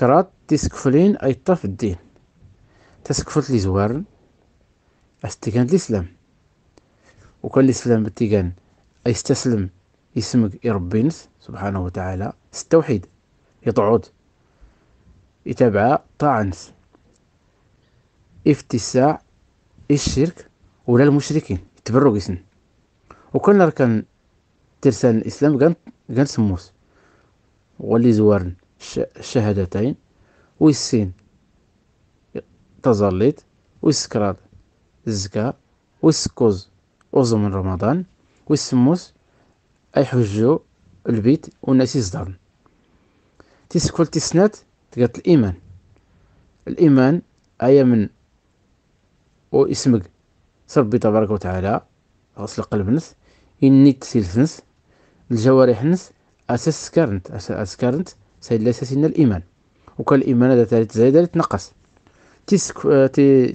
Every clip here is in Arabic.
كرات تسكفلين أي طف الدين تسكفلت لي زوارن سلام الإسلام وكان الإسلام بتيقان أي استسلم يسمك يربينس سبحانه وتعالى التوحيد يطعود يتابع طاعنس افتساع الشرك ولا المشركين يتبرق يسن وكان ركن ترسان الإسلام كان كان سموس ولي زوارن الشهادتين والسين تزليط والسكراد الزكا والسكوز وزم من رمضان والسموس أيحجو البيت والناس يزدرن تيسكل تسنات تقات الإيمان الإيمان أيا من واسمك ربي تبارك وتعالى غسل قلب نس إني تسيل نس الجوارح نس أساس سكرنت أساس سكرنت سيد ليس سن الإيمان وكان الإيمان ثالث تزايد ثالث تنقص تيسك آه،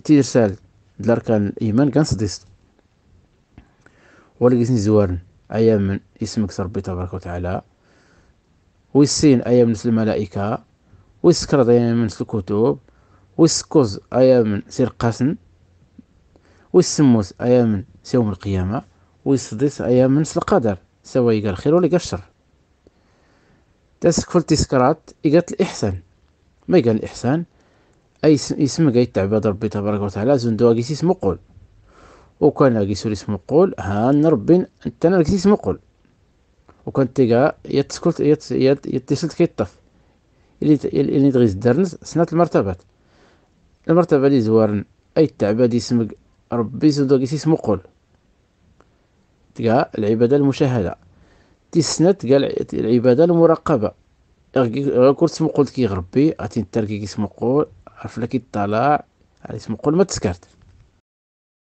تيرسال الأركان الإيمان كان صديست ولقيتني زوارن أيام من اسمك ربي تبارك وتعالى ويسين أيام نسل الملائكة ويسكرد أيام من الكتب ويسكوز أيام من سير قاسن ويسموس أيام من يوم القيامة ويصديس أيام من القدر سواء يقال خير ولا شر تسكفل تسكرات يقات الإحسان ما يقال الإحسان أي اسم قايد تعباد ربي تبارك وتعالى زندو قيس اسم قول وكان قيس اسم قول هان ربي انت انا قيس اسم قول وكان تيقا يتسكلت يت يت يتسلت كيطف اللي اللي تغيز درنس سنات المرتبات المرتبة اللي زوارن أي تعباد اسم ربي زندو قيس اسم قول تيقا العبادة المشاهدة تيسنات كاع العباده المراقبه غيكون تسمقول كيغربي غادي تنتر كيسمقول عارف لا كيطلع على سمقول ما تسكرت